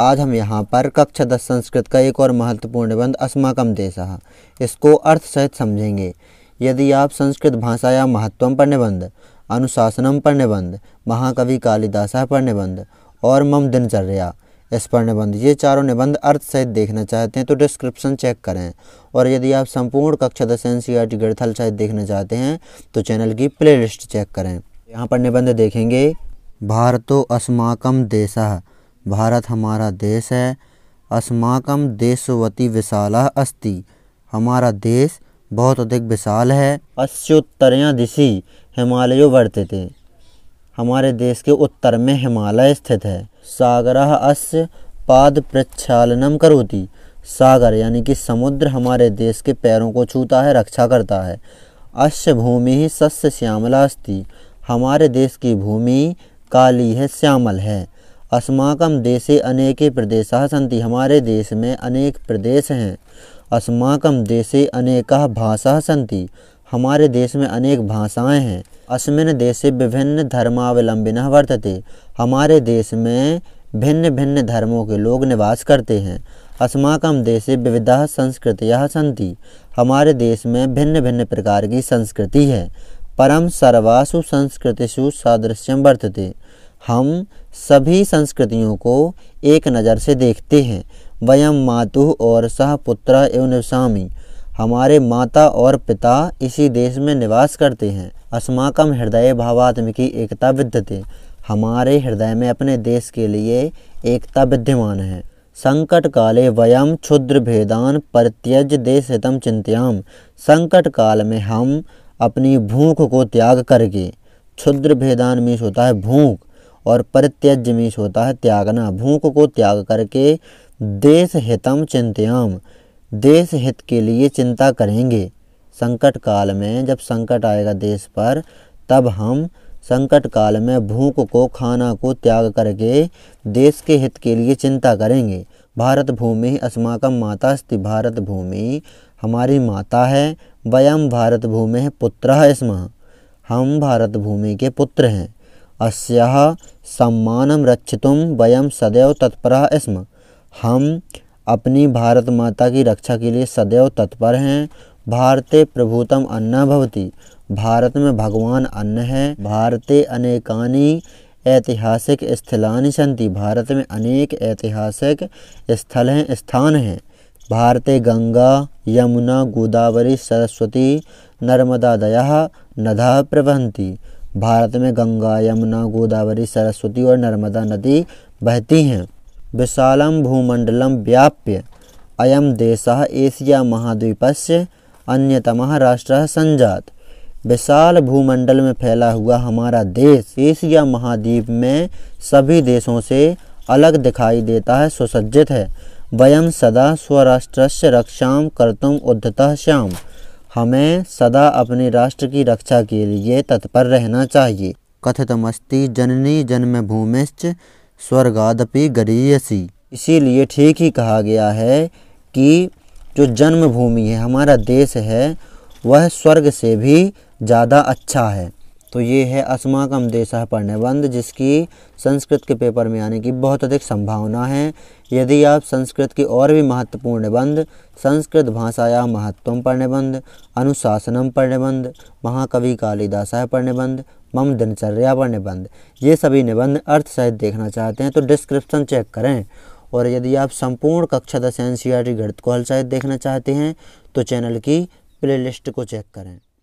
आज हम यहाँ पर कक्षा दस संस्कृत का एक और महत्वपूर्ण निबंध अस्माकम है इसको अर्थ सहित समझेंगे यदि आप संस्कृत भाषा या महत्व पर निबंध अनुशासनम पर निबंध महाकवि कालिदासा पर निबंध और मम दिनचर्या इस पर निबंध ये चारों निबंध अर्थ सहित देखना चाहते हैं तो डिस्क्रिप्शन चेक करें और यदि आप संपूर्ण कक्षा दस एन सी आर टी गणथल सहित देखना चाहते हैं तो चैनल की प्लेलिस्ट चेक करें यहाँ पर निबंध देखेंगे भारतो अस्माकम देश भारत हमारा देश है अस्माकम देशवती विशाला अस्ति हमारा देश बहुत अधिक विशाल है अस्योत्तरया दिशी हिमालयो थे हमारे देश के उत्तर में हिमालय स्थित है सागर अस्य पाद प्रक्षालनम करोति सागर यानी कि समुद्र हमारे देश के पैरों को छूता है रक्षा करता है अश्य भूमि ही सस्य श्यामला अस्ति हमारे देश की भूमि काली है श्यामल है अस्माक देशे अनेके प्रदेश सी हमारे देश में अनेक प्रदेश हैं अस्माक देशे अनेक भाषा सी हमारे देश में अनेक भाषाएं हैं अस्मिन देशे विभिन्न धर्मावलंबिन वर्तते हमारे देश में भिन्न भिन्न धर्मों के लोग निवास करते हैं अस्माक देशे विविधा संस्कृतियाँ सन्ति हमारे देश में भिन्न भिन्न प्रकार की संस्कृति है परम सर्वासु संस्कृतिषु सादृश्यम वर्तते हम सभी संस्कृतियों को एक नज़र से देखते हैं वयम मातु और सहपुत्र एवं स्वामी हमारे माता और पिता इसी देश में निवास करते हैं अस्माकम हृदय भावात्मिकी एकता विद्यते हमारे हृदय में अपने देश के लिए एकता विद्यमान है संकट काले वयम क्षुद्र भेदान परित्यज देश हितम चिंत्याम संकट काल में हम अपनी भूख को त्याग करके क्षुद्र भेदान मीस होता है भूख और परित्यज मीश होता है त्यागना भूख को त्याग करके देश हितम चिंत्याम देश हित के लिए चिंता करेंगे संकट काल में जब संकट आएगा देश पर तब हम संकट काल में भूख को खाना को त्याग करके देश के हित के लिए चिंता करेंगे भारत भूमि अस्माकम मातास्ति भारत भूमि हमारी माता है वयम भारत भूमि पुत्र है स्म हम भारत भूमि के पुत्र हैं अस्याः सम्मानं रक्षितुं वयं सदैव तत्पर स्म हम अपनी भारत माता की रक्षा के लिए सदैव तत्पर हैं भारते प्रभुतम अन्न भवती भारत में भगवान अन्न है भारते अनेकानी ऐतिहासिक स्थला सन्ति भारत में अनेक ऐतिहासिक स्थल हैं स्थान हैं भारते गंगा यमुना गोदावरी सरस्वती नर्मदादय नदा प्रवहती भारत में गंगा यमुना गोदावरी सरस्वती और नर्मदा नदी बहती हैं विशालम भूमंडलम व्याप्य अयम देश एशिया महाद्वीप से अन्यतम राष्ट्र संजात विशाल भूमंडल में फैला हुआ हमारा देश एशिया महाद्वीप में सभी देशों से अलग दिखाई देता है सुसज्जित है वयम सदा स्वराष्ट्र रक्षा कर्तुम उद्धतः श्याम हमें सदा अपने राष्ट्र की रक्षा के लिए तत्पर रहना चाहिए कथितमस्ति जननी जन्मभूमिश्च स्वर्गादपि गरीयसी इसीलिए ठीक ही कहा गया है कि जो जन्मभूमि है हमारा देश है वह स्वर्ग से भी ज़्यादा अच्छा है तो ये है कम देशा निबंध जिसकी संस्कृत के पेपर में आने की बहुत अधिक संभावना है यदि आप संस्कृत की और भी महत्वपूर्ण निबंध संस्कृत भाषाया महत्वम पर निबंध अनुशासनम पर निबंध महाकवि कालिदासा पर निबंध मम दिनचर्या पर निबंध ये सभी निबंध अर्थ सहित देखना चाहते हैं तो डिस्क्रिप्शन चेक करें और यदि आप संपूर्ण कक्षा दस एन सी आर टी गणित को हल सहित देखना चाहते हैं तो चैनल की प्लेलिस्ट को चेक करें